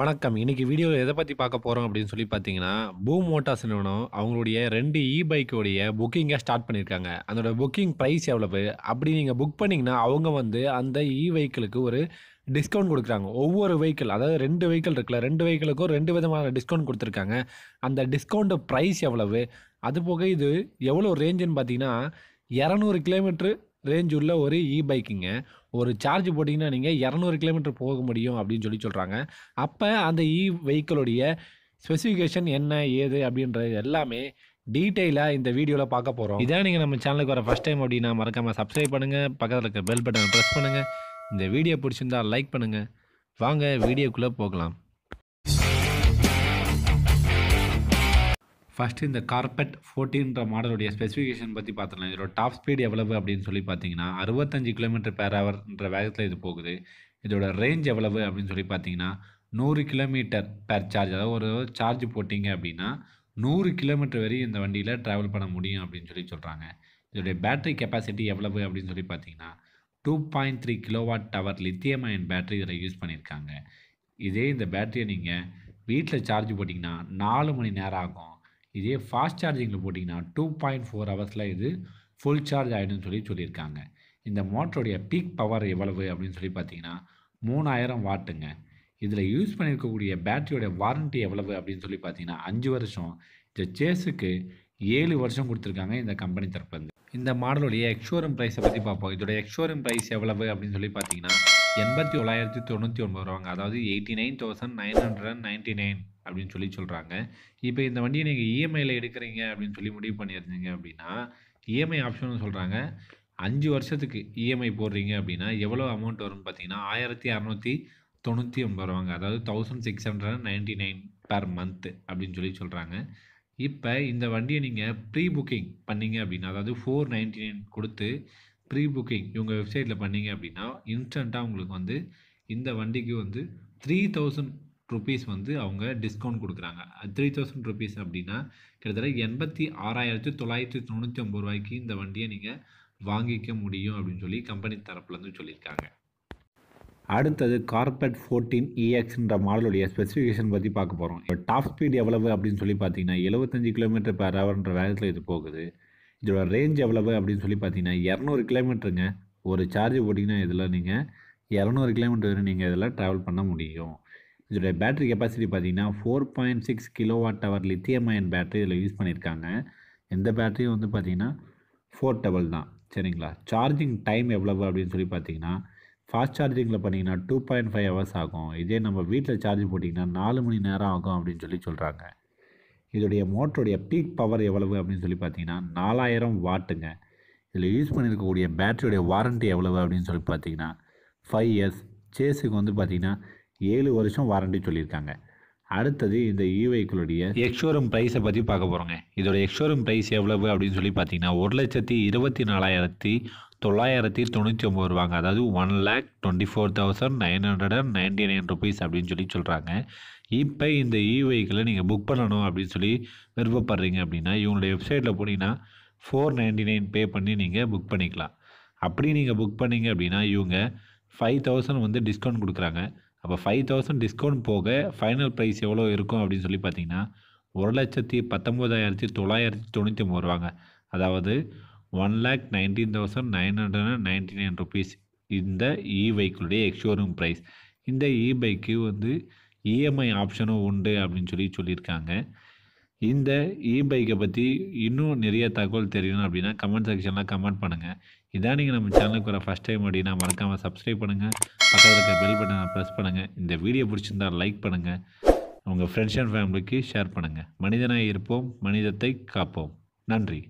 வணக்கம் இன்றைக்கி வீடியோ எதை பற்றி பார்க்க போகிறோம் அப்படின்னு சொல்லி பார்த்தீங்கன்னா பூம் மோட்டார்ஸ் நிறுவனம் அவங்களுடைய ரெண்டு இ பைக்கோடைய புக்கிங்கை ஸ்டார்ட் பண்ணியிருக்காங்க அதோட புக்கிங் ப்ரைஸ் எவ்வளவு அப்படி நீங்கள் புக் பண்ணிங்கன்னா அவங்க வந்து அந்த இ வெஹிக்கிளுக்கு ஒரு டிஸ்கவுண்ட் கொடுக்குறாங்க ஒவ்வொரு வெஹிக்கிள் அதாவது ரெண்டு வெஹிக்கிள் இருக்குல்ல ரெண்டு வெஹிக்கிளுக்கும் ரெண்டு விதமான டிஸ்கவுண்ட் கொடுத்துருக்காங்க அந்த டிஸ்கவுண்ட் ப்ரைஸ் எவ்வளவு அதுபோக இது எவ்வளோ ரேஞ்சுன்னு பார்த்தீங்கன்னா இரநூறு கிலோமீட்ரு ரேஞ்ச் உள்ள ஒரு இ பைக்குங்க ஒரு சார்ஜ் போட்டிங்கன்னா நீங்கள் இரநூறு கிலோமீட்டர் போக முடியும் அப்படின்னு சொல்லி சொல்கிறாங்க அப்போ அந்த இ வெஹிக்கிளுடைய ஸ்பெசிஃபிகேஷன் என்ன ஏது அப்படின்றது எல்லாமே டீட்டெயிலாக இந்த வீடியோவில் பார்க்க போகிறோம் இதான் நீங்கள் நம்ம சேனலுக்கு வர ஃபஸ்ட் டைம் அப்படின்னா மறக்காமல் சப்ஸ்கிரைப் பண்ணுங்கள் பக்கத்தில் இருக்க பெல் பட்டனை ப்ரெஸ் பண்ணுங்கள் இந்த வீடியோ பிடிச்சிருந்தால் லைக் பண்ணுங்கள் வாங்க வீடியோக்குள்ளே போகலாம் ஃபஸ்ட்டு இந்த கார்பெட் ஃபோர்டீன்ற மாடலுடைய ஸ்பெசிஃபிகேஷன் பற்றி பார்த்துக்கலாம் இதோட டாப் ஸ்பீடு எவ்வளவு அப்படின்னு சொல்லி பார்த்தீங்கன்னா அறுபத்தஞ்சு கிலோமீட்டர் பேர் ஹவர்ன்ற வேகத்தில் இது போகுது இதோட ரேஞ்ச் எவ்வளவு அப்படின்னு சொல்லி பார்த்தீங்கன்னா நூறு கிலோமீட்டர் பேர் சார்ஜ் அதாவது ஒரு சார்ஜ் போட்டிங்க அப்படின்னா நூறு கிலோமீட்டர் வரையும் இந்த வண்டியில் ட்ராவல் பண்ண முடியும் அப்படின்னு சொல்லி சொல்கிறாங்க இதோடைய பேட்டரி கெப்பாசிட்டி எவ்வளவு அப்படின்னு சொல்லி பார்த்தீங்கன்னா two point three kilowatt hour lithium ion battery இதில் யூஸ் பண்ணியிருக்காங்க இதே இந்த பேட்டரியை நீங்கள் வீட்டில் சார்ஜ் போட்டிங்கன்னா நாலு மணி நேரம் ஆகும் இதே ஃபாஸ்ட் சார்ஜிங்கில் போட்டிங்கன்னா டூ பாயிண்ட் ஃபோர் ஹவர்ஸில் இது ஃபுல் சார்ஜ் ஆகிடும்னு சொல்லி சொல்லியிருக்காங்க இந்த மோட்டருடைய பீக் பவர் எவ்வளவு அப்படின்னு சொல்லி பார்த்தீங்கன்னா மூணாயிரம் வாட்டுங்க இதில் யூஸ் பண்ணியிருக்கக்கூடிய பேட்டரியோடைய வாரண்ட்டி எவ்வளவு அப்படின்னு சொல்லி பார்த்தீங்கன்னா அஞ்சு வருஷம் இந்த சேஸுக்கு ஏழு வருஷம் கொடுத்துருக்காங்க இந்த கம்பெனி தரப்புலேருந்து இந்த மாடலுடைய எக்ஷோரூம் ப்ரைஸை பற்றி பார்ப்போம் இதோடய எக்ஷோரூம் ப்ரைஸ் எவ்வளவு அப்படின்னு சொல்லி பார்த்தீங்கன்னா எண்பத்தி தொள்ளாயிரத்தி தொண்ணூற்றி ஒன்பது ரூபாங்க அதாவது eighty nine thousand nine hundred and ninety nine அப்படின்னு சொல்லி சொல்கிறாங்க இப்போ இந்த வண்டியை நீங்கள் இஎம்ஐயில் e எடுக்கிறீங்க அப்படின்னு சொல்லி முடிவு பண்ணியிருந்தீங்க அப்படின்னா இஎம்ஐ e ஆப்ஷன் சொல்கிறாங்க அஞ்சு வருஷத்துக்கு இஎம்ஐ e போடுறீங்க அப்படின்னா எவ்வளோ அமௌண்ட் வரும்னு பார்த்தீங்கன்னா ஆயிரத்தி அறநூற்றி தொண்ணூற்றி ஒன்பது ரூபாங்க அதாவது thousand six hundred ninety nine per month அப்படின்னு சொல்லி சொல்கிறாங்க இப்போ இந்த வண்டியை நீங்கள் ப்ரீ புக்கிங் பண்ணிங்க அப்படின்னா அதாவது ஃபோர் நைன்ட்டி நைன் கொடுத்து ப்ரீ புக்கிங் இவங்க வெப்சைட்டில் பண்ணிங்க அப்படின்னா இன்ஸ்டண்ட்டாக உங்களுக்கு வந்து இந்த வண்டிக்கு வந்து த்ரீ தௌசண்ட் ருபீஸ் வந்து அவங்க டிஸ்கவுண்ட் கொடுக்குறாங்க த்ரீ தௌசண்ட் ருபீஸ் அப்படின்னா கிட்டத்தட்ட எண்பத்தி ஆறாயிரத்து தொள்ளாயிரத்தி தொண்ணூற்றி ஒம்பது ரூபாய்க்கு இந்த வண்டியை நீங்கள் வாங்கிக்க முடியும் அப்படின்னு சொல்லி கம்பெனி தரப்புலேருந்து சொல்லியிருக்காங்க அடுத்தது கார்பெட் ஃபோர்டீன் இஎக்ஸ்ன்ற மாடலுடைய ஸ்பெசிஃபிகேஷன் பற்றி பார்க்க போகிறோம் இப்போ டாப் ஸ்பீட் எவ்வளவு அப்படின்னு சொல்லி பார்த்தீங்கன்னா எழுபத்தஞ்சு கிலோமீட்டர் பெர் ஹவர்ன்ற வேகத்தில் இது போகுது இதோட ரேஞ்ச் எவ்வளவு அப்படின்னு சொல்லி பார்த்தீங்கன்னா இரநூறு கிலோமீட்டருங்க ஒரு சார்ஜ் போட்டிங்கன்னா இதில் நீங்கள் இரநூறு கிலோமீட்டர் வரை நீங்கள் இதில் ட்ராவல் பண்ண முடியும் இதோடைய பேட்டரி கெப்பாசிட்டி பார்த்தீங்கன்னா four point six kilowatt hour lithium ion battery இதில் யூஸ் பண்ணியிருக்காங்க இந்த பேட்டரியும் வந்து பார்த்திங்கன்னா ஃபோர் டபுள் தான் சரிங்களா சார்ஜிங் டைம் எவ்வளவு அப்படின்னு சொல்லி பார்த்தீங்கன்னா ஃபாஸ்ட் சார்ஜிங்கில் பார்த்தீங்கன்னா டூ பாயிண்ட் ஃபைவ் ஹவர்ஸ் ஆகும் இதே நம்ம வீட்டில் சார்ஜ் போட்டிங்கன்னா நாலு மணி நேரம் ஆகும் அப்படின்னு சொல்லி சொல்கிறாங்க இதோடைய மோட்டருடைய பீக் பவர் எவ்வளவு அப்படின்னு சொல்லி பார்த்தீங்கன்னா நாலாயிரம் வாட்டுங்க இதில் யூஸ் பண்ணியிருக்கக்கூடிய பேட்டரியோடைய வாரண்ட்டி எவ்வளவு அப்படின்னு சொல்லி பார்த்தீங்கன்னா ஃபைவ் இயர்ஸ் சேஸுக்கு வந்து பார்த்திங்கன்னா ஏழு வருஷம் வாரண்டி சொல்லியிருக்காங்க அடுத்தது இந்த ஈவைக்களுடைய எக்ஷோரூம் ப்ரைஸை பற்றி பார்க்க போகிறோங்க இதோட எக்ஷோரூம் ப்ரைஸ் எவ்வளவு அப்படின்னு சொல்லி பார்த்தீங்கன்னா ஒரு லட்சத்தி இருபத்தி நாலாயிரத்தி தொள்ளாயிரத்தி தொண்ணூற்றி ஒம்பது ரூபாங்க அதாவது one lakh twenty four thousand nine hundred and ninety nine rupees அப்படின்னு சொல்லி சொல்கிறாங்க இப்போ இந்த இ வெஹிக்கிளை நீங்கள் புக் பண்ணணும் அப்படின்னு சொல்லி விருப்பப்படுறீங்க அப்படின்னா இவங்களுடைய வெப்சைட்டில் போனீங்கன்னா ஃபோர் நைன்டி நைன் பே பண்ணி நீங்கள் புக் பண்ணிக்கலாம் அப்படி நீங்கள் புக் பண்ணிங்க அப்படின்னா இவங்க ஃபைவ் தௌசண்ட் வந்து டிஸ்கவுண்ட் கொடுக்குறாங்க அப்போ ஃபைவ் தௌசண்ட் டிஸ்கவுண்ட் போக ஃபைனல் ப்ரைஸ் எவ்வளோ இருக்கும் அப்படின்னு சொல்லி பார்த்தீங்கன்னா ஒரு லட்சத்தி பத்தொம்போதாயிரத்தி தொள்ளாயிரத்தி தொண்ணூற்றி ஒம்பது ரூபாங்க அதாவது one lakh nineteen thousand nine hundred and ninety nine rupees இந்த இ பைக்குடைய எக்ஷோரூம் ப்ரைஸ் இந்த இ பைக்கு வந்து இஎம்ஐ e ஆப்ஷனும் உண்டு அப்படின்னு சொல்லி சொல்லியிருக்காங்க இந்த இ பைக்கை பற்றி இன்னும் நிறைய தகவல் தெரியணும் அப்படின்னா கமெண்ட் செக்ஷனில் கமெண்ட் பண்ணுங்கள் இதான் நீங்கள் நம்ம சேனலுக்கு வர ஃபஸ்ட் டைம் அப்படின்னா மறக்காமல் சப்ஸ்கிரைப் பண்ணுங்கள் பக்கத்தில் இருக்க பெல் பட்டனை ப்ரெஸ் பண்ணுங்கள் இந்த வீடியோ பிடிச்சிருந்தால் லைக் பண்ணுங்கள் உங்கள் ஃப்ரெண்ட்ஸ் அண்ட் ஃபேமிலிக்கு ஷேர் பண்ணுங்கள் மனிதனாக இருப்போம் மனிதத்தை காப்போம் நன்றி